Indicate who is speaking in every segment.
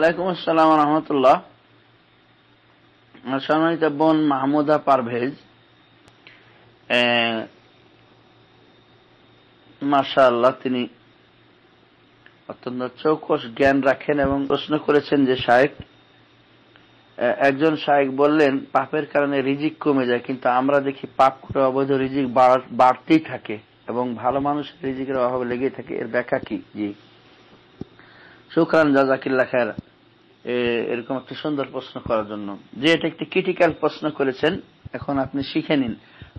Speaker 1: আলাইকুম আসসালাম রহমতুল্লাহ সম্মানিত বোন মাহমুদা পারভেজ মাসা আল্লাহ তিনি অত্যন্ত চৌকস জ্ঞান রাখেন এবং প্রশ্ন করেছেন যে শায়েক একজন শায়েক বললেন পাপের কারণে রিজিক কমে যায় কিন্তু আমরা দেখি পাপ করে অবৈধ রিজিক বাড়তেই থাকে এবং ভালো মানুষের রিজিকের অভাব লেগেই থাকে এর ব্যাখ্যা কি জি শুক্রান জাজাকিল্লা খায়রা এরকম একটা সুন্দর প্রশ্ন করার জন্য যে এটা একটি ক্রিটিক্যাল প্রশ্ন করেছেন এখন আপনি শিখে নিন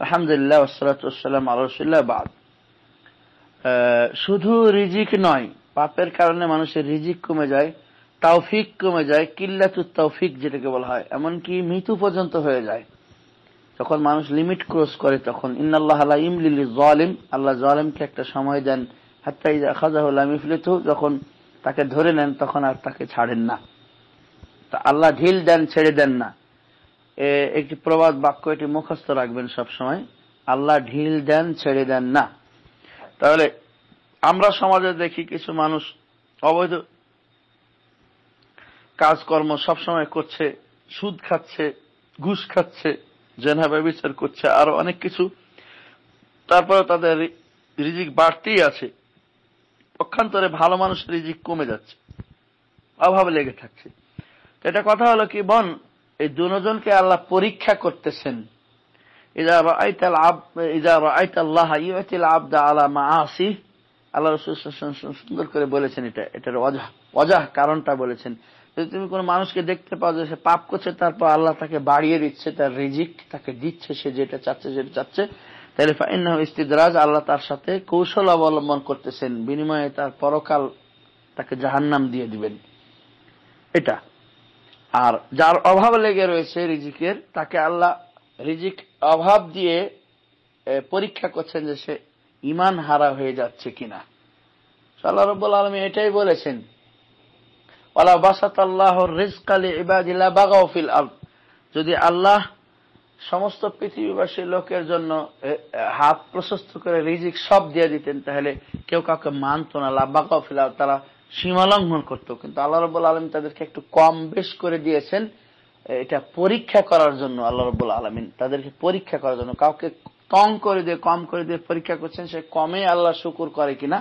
Speaker 1: আলহামদুলিল্লাহ ওসালাতাম আলহামদুলিল্লাহ বাদ শুধু রিজিক নয় পাপের কারণে মানুষের রিজিক কমে যায় তাওফিক কমে যায় কিল্লাতুর তৌফিক যেটাকে বলা হয় এমনকি মৃত্যু পর্যন্ত হয়ে যায় যখন মানুষ লিমিট ক্রস করে তখন ইন্নাল্লাহ আল্লাহ জালিমকে একটা সময় দেন হাত্তাই খাজাহুল্লাহ মিফলিত যখন তাকে ধরে নেন তখন আর তাকে ছাড়েন না তা আল্লাহ ঢিল দেন ছেড়ে দেন না একটি প্রবাদ বাক্য এটি মুখস্থ রাখবেন সবসময় আল্লাহ ঢিল দেন ছেড়ে দেন না তাহলে আমরা সমাজে দেখি কিছু মানুষ অবৈধ কাজকর্ম সবসময় করছে সুদ খাচ্ছে ঘুষ খাচ্ছে জেনাবে বিচার করছে আরো অনেক কিছু তারপরে তাদের রিজিক বাড়তেই আছে পক্ষান্তরে ভালো মানুষের রিজিক কমে যাচ্ছে অভাবে লেগে থাকছে এটা কথা হলো কি বন এই দুজনকে আল্লাহ পরীক্ষা করতেছেন আল্লাহ সুন্দর করে বলেছেন এটা এটার অজাহ অজাহ কারণটা বলেছেন যদি তুমি কোন মানুষকে দেখতে পাও যে সে পাপ করছে তারপর আল্লাহ তাকে বাড়িয়ে দিচ্ছে তার রিজিক তাকে দিচ্ছে সে যেটা চাচ্ছে যেটা চাচ্ছে তাহলে ফাইন্না ইস্তিদরাজ আল্লাহ তার সাথে কৌশল অবলম্বন করতেছেন বিনিময়ে তার পরকাল তাকে জাহান্নাম দিয়ে দিবেন এটা আর যার অভাব লেগে রয়েছে রিজিকের তাকে আল্লাহ রিজিক অভাব দিয়ে পরীক্ষা করছেন যে সে ইমান হারা হয়ে যাচ্ছে কিনা সাল্লাহ রব্বুল আলমী এটাই বলেছেন যদি আল্লাহ সমস্ত পৃথিবীবাসী লোকের জন্য হাত প্রশস্ত করে রিজিক সব দিয়ে দিতেন তাহলে কেউ কাউকে মানত না লাব্বা কফিলা তারা সীমা লঙ্ঘন করত কিন্তু আল্লাহ রব্বুল আলম তাদেরকে একটু কম বেশ করে দিয়েছেন এটা পরীক্ষা করার জন্য আল্লাহ রব্বুল আলমিন তাদেরকে পরীক্ষা করার জন্য কাউকে কম করে দিয়ে কম করে দিয়ে পরীক্ষা করছেন সে কমে আল্লাহ শুকুর করে কিনা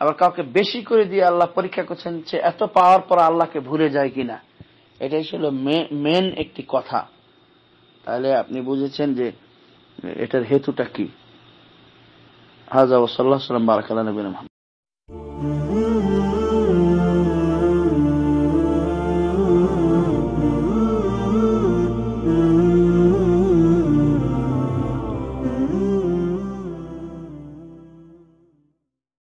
Speaker 1: আবার কাউকে বেশি করে দিয়ে আল্লাহ পরীক্ষা করছেন সে এত পাওয়ার পর আল্লাহকে ভুলে যায় কিনা এটাই ছিল মেন একটি কথা তাহলে আপনি বুঝেছেন যে এটার হেতুটা কি হাজা সাল্লাহ সাল্লাম বারাকাল নবীন